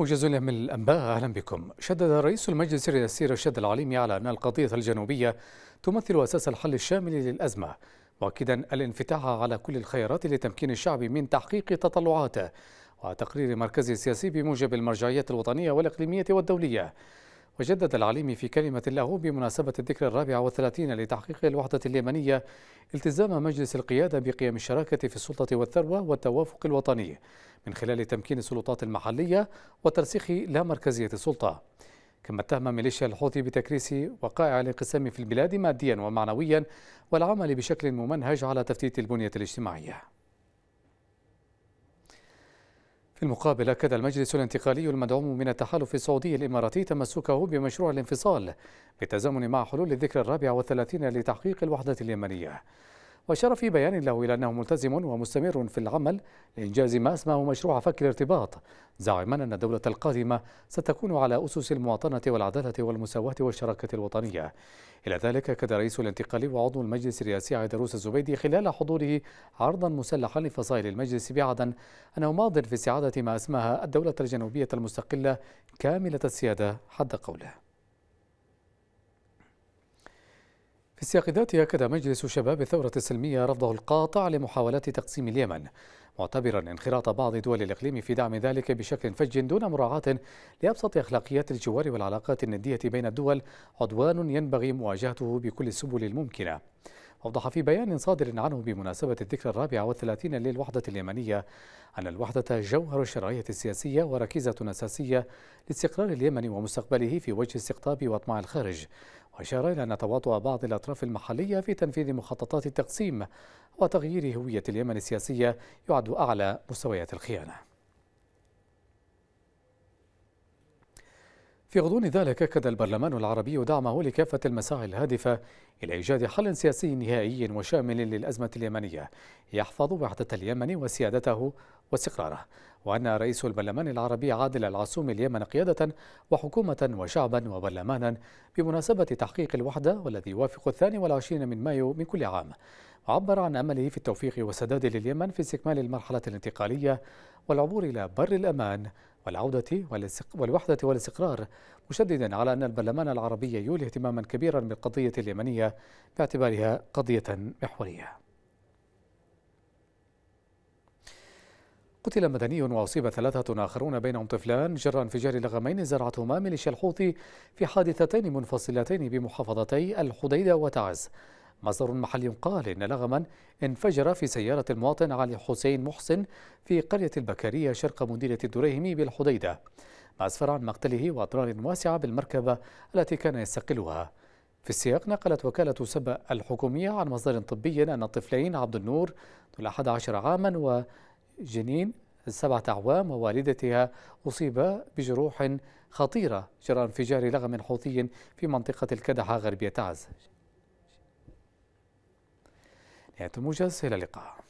موجز من الأنباء أهلا بكم شدد رئيس المجلس الرئاسي رشاد العليمي على أن القضية الجنوبية تمثل أساس الحل الشامل للأزمة مؤكدا الانفتاح على كل الخيارات لتمكين الشعب من تحقيق تطلعاته وتقرير مركزه السياسي بموجب المرجعيات الوطنية والإقليمية والدولية وجدد العليمي في كلمة له بمناسبة الذكرى الرابعة والثلاثين لتحقيق الوحدة اليمنية التزام مجلس القيادة بقيم الشراكة في السلطة والثروة والتوافق الوطني من خلال تمكين السلطات المحلية وترسيخ لا مركزية السلطة كما اتهم ميليشيا الحوثي بتكريس وقائع الانقسام في البلاد ماديا ومعنويا والعمل بشكل ممنهج على تفتيت البنية الاجتماعية في المقابل أكد المجلس الانتقالي المدعوم من التحالف السعودي الإماراتي تمسكه بمشروع الانفصال بالتزامن مع حلول الذكرى الرابعة والثلاثين لتحقيق الوحدة اليمنية وأشار في بيان له إلى أنه ملتزم ومستمر في العمل لإنجاز ما اسمه مشروع فك الارتباط زاعما أن الدولة القادمة ستكون على أسس المواطنة والعدالة والمساواة والشراكة الوطنية إلى ذلك أكد رئيس الانتقالي وعضو المجلس الرئاسي عيدروس الزبيدي خلال حضوره عرضا مسلحا لفصائل المجلس بعدن أنه ماض في استعادة ما اسمها الدولة الجنوبية المستقلة كاملة السيادة حد قوله في السياق ذاته أكد مجلس شباب الثورة السلمية رفضه القاطع لمحاولات تقسيم اليمن معتبرا انخراط بعض دول الإقليم في دعم ذلك بشكل فج دون مراعاة لأبسط أخلاقيات الجوار والعلاقات الندية بين الدول عدوان ينبغي مواجهته بكل السبل الممكنة أوضح في بيان صادر عنه بمناسبة الذكرى الرابعة والثلاثين للوحدة اليمنية أن الوحدة جوهر الشرعية السياسية وركيزة أساسية لاستقرار اليمن ومستقبله في وجه استقطاب وأطماع الخارج وأشار إلى أن تواطؤ بعض الأطراف المحلية في تنفيذ مخططات التقسيم وتغيير هوية اليمن السياسية يعد أعلى مستويات الخيانة في غضون ذلك أكد البرلمان العربي دعمه لكافة المساعي الهادفة إلى إيجاد حل سياسي نهائي وشامل للأزمة اليمنية يحفظ وحدة اليمن وسيادته واستقراره وأن رئيس البرلمان العربي عادل العصوم اليمن قيادة وحكومة وشعبا وبرلمانا بمناسبة تحقيق الوحدة والذي يوافق الثاني والعشرين من مايو من كل عام وعبر عن أمله في التوفيق والسداد لليمن في استكمال المرحلة الانتقالية والعبور إلى بر الأمان والعودة والوحدة والاستقرار مشددا على أن البرلمان العربي يولي اهتماما كبيرا بالقضية اليمنية باعتبارها قضية محورية قتل مدني وأصيب ثلاثة آخرون بينهم طفلان جرى انفجار لغمين زرعتهما ميليشيا الحوثي في حادثتين منفصلتين بمحافظتي الحديدة وتعز مصدر محلي قال إن لغما انفجر في سيارة المواطن علي حسين محسن في قرية البكرية شرق مديرية الدريهمي بالحديدة ما أسفر عن مقتله وأضرار واسعة بالمركبة التي كان يستقلها في السياق نقلت وكالة سبأ الحكومية عن مصدر طبي أن الطفلين عبد النور ذو 11 عاما و جنين السبعة أعوام ووالدتها أصيبا بجروح خطيرة جراء انفجار لغم حوثي في منطقة الكدحة غربية تعز نهاية الموجز إلى اللقاء